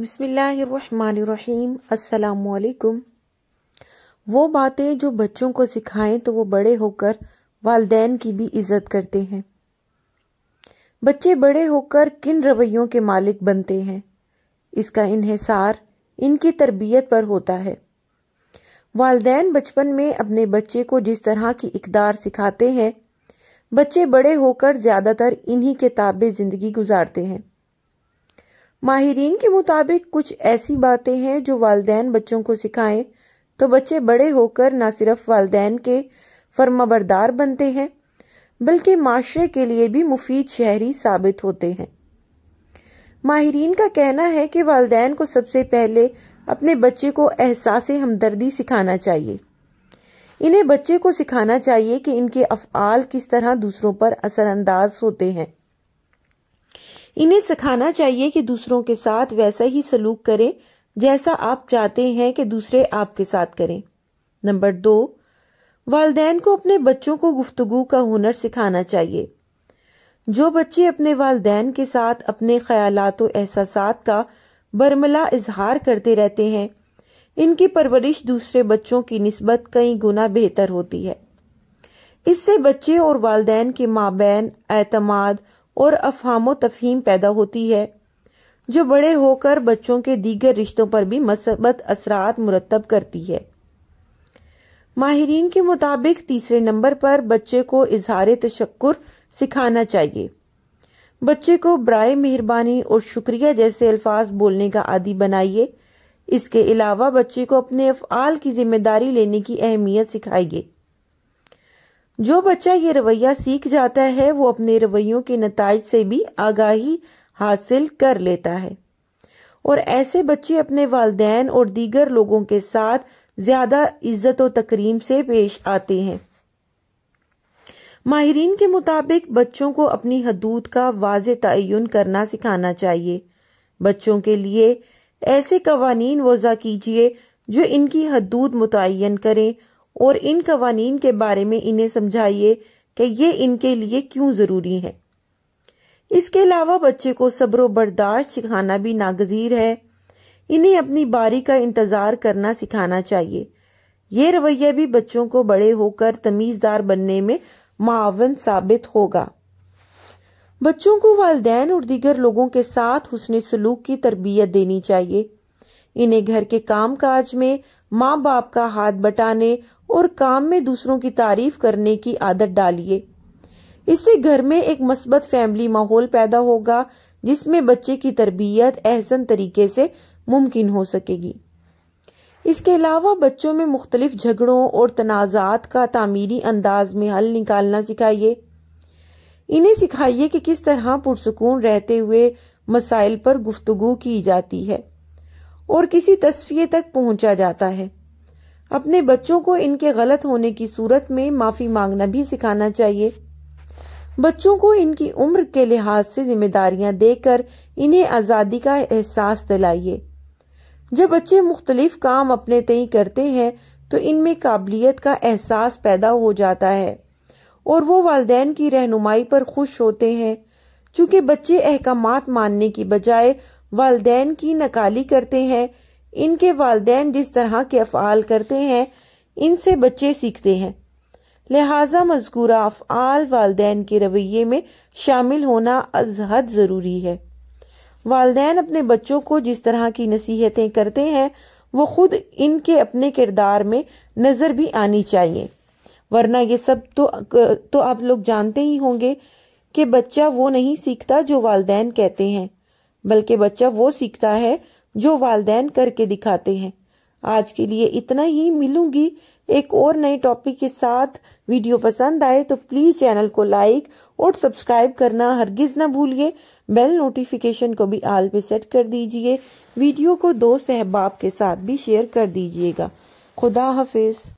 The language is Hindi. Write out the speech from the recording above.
बिसमीम् अल्लाम वो बातें जो बच्चों को सिखाएं तो वो बड़े होकर वालदेन की भी इज्जत करते हैं बच्चे बड़े होकर किन रवैयों के मालिक बनते हैं इसका इन्हसार इनकी तरबियत पर होता है वालदेन बचपन में अपने बच्चे को जिस तरह की इकदार सिखाते हैं बच्चे बड़े होकर ज़्यादातर इन्हीं के ताबे ज़िंदगी गुजारते हैं माहरीन के मुताबिक कुछ ऐसी बातें हैं जो वालदेन बच्चों को सिखाएं तो बच्चे बड़े होकर ना सिर्फ वालदेन के फर्माबरदार बनते हैं बल्कि माशरे के लिए भी मुफीद शहरी साबित होते हैं माहरीन का कहना है कि वालदेन को सबसे पहले अपने बच्चे को एहसास हमदर्दी सिखाना चाहिए इन्हें बच्चे को सिखाना चाहिए कि इनके अफ़ाल किस तरह दूसरों पर असरअंदाज होते हैं इन्हें सिखाना चाहिए कि दूसरों के साथ वैसा ही सलूक करें जैसा आप चाहते हैं कि दूसरे आपके साथ करें नंबर दो वालदेन को अपने बच्चों को गुफ्तगु का हुनर सिखाना चाहिए जो बच्चे अपने वालदेन के साथ अपने ख्याल एहसास का बरमला इजहार करते रहते हैं इनकी परवरिश दूसरे बच्चों की नस्बत कई गुना बेहतर होती है इससे बच्चे और वालदेन के माबेन एतमाद और अफहमो तफहीम पैदा होती है जो बड़े होकर बच्चों के दीगर रिश्तों पर भी मसबत असरात मुरतब करती है माहरीन के मुताबिक तीसरे नंबर पर बच्चे को इजहार तशक्र सिखाना चाहिए बच्चे को ब्राय मेहरबानी और शुक्रिया जैसे अल्फाज बोलने का आदि बनाइए इसके अलावा बच्चे को अपने अफ़ाल की जिम्मेदारी लेने की अहमियत सिखाइए जो बच्चा ये रवैया सीख जाता है वो अपने रवैयों के नतज से भी आगाही हासिल कर लेता है और ऐसे बच्चे अपने वालदेन और दीगर लोगों के साथ ज़्यादा इज्जत और तकरीम से पेश आते हैं माहरीन के मुताबिक बच्चों को अपनी हदूद का वाज तयन करना सिखाना चाहिए बच्चों के लिए ऐसे कवानीन वज़ा कीजिए जो इनकी हदूद मुतन करें और इन कवानीन के बारे में इन्हें समझाइए कि ये इनके लिए क्यों ज़रूरी है इसके अलावा बच्चे को सब्र बर्दाश्त सिखाना भी नागजीर है इन्हें अपनी बारी का इंतज़ार करना सिखाना चाहिए ये रवैया भी बच्चों को बड़े होकर तमीज़दार बनने में मावन साबित होगा बच्चों को वालदेन और दीगर लोगों के साथ हुसन सलूक की तरबियत देनी चाहिए इन्हें घर के काम काज में माँ बाप का हाथ बटाने और काम में दूसरों की तारीफ करने की आदत डालिए इससे घर में एक मस्बत फैमिली माहौल पैदा होगा जिसमें बच्चे की तरबियत एहसन तरीके से मुमकिन हो सकेगी इसके अलावा बच्चों में मुख्तलिफ झगड़ों और तनाज़ात का तामीरी अंदाज में हल निकालना सिखाइए इन्हें सिखाइए कि किस तरह पुरसकून रहते हुए मसाइल पर गुफ्तगु की जाती है और किसी तस्वीर तक पहुंचा जाता है अपने बच्चों को इनके गलत होने की सूरत में माफ़ी मांगना भी सिखाना चाहिए बच्चों को इनकी उम्र के लिहाज से जिम्मेदारियां देकर इन्हें आज़ादी का एहसास दिलाइए जब बच्चे मुख्तलिफ काम अपने तय करते हैं तो इनमें काबिलियत का एहसास पैदा हो जाता है और वो वालदेन की रहनुमाई पर खुश होते हैं चूंकि बच्चे अहकाम मानने की बजाय वालदेन की नकाली करते हैं इनके वालदेन जिस तरह के अफ़ाल करते हैं इनसे बच्चे सीखते हैं लिहाजा मजकूरा अफ़ाल वालदेन के रवैये में शामिल होना अजहद ज़रूरी है वालदेन अपने बच्चों को जिस तरह की नसीहतें करते हैं वो खुद इनके अपने किरदार में नज़र भी आनी चाहिए वरना ये सब तो तो आप लोग जानते ही होंगे कि बच्चा वो नहीं सीखता जो वालदेन कहते हैं बल्कि बच्चा वो सीखता है जो वालदेन करके दिखाते हैं आज के लिए इतना ही मिलूंगी एक और नए टॉपिक के साथ वीडियो पसंद आए तो प्लीज़ चैनल को लाइक और सब्सक्राइब करना हरगिज ना भूलिए बेल नोटिफिकेशन को भी आल पे सेट कर दीजिए वीडियो को दो सहबाब के साथ भी शेयर कर दीजिएगा खुदा हाफिज़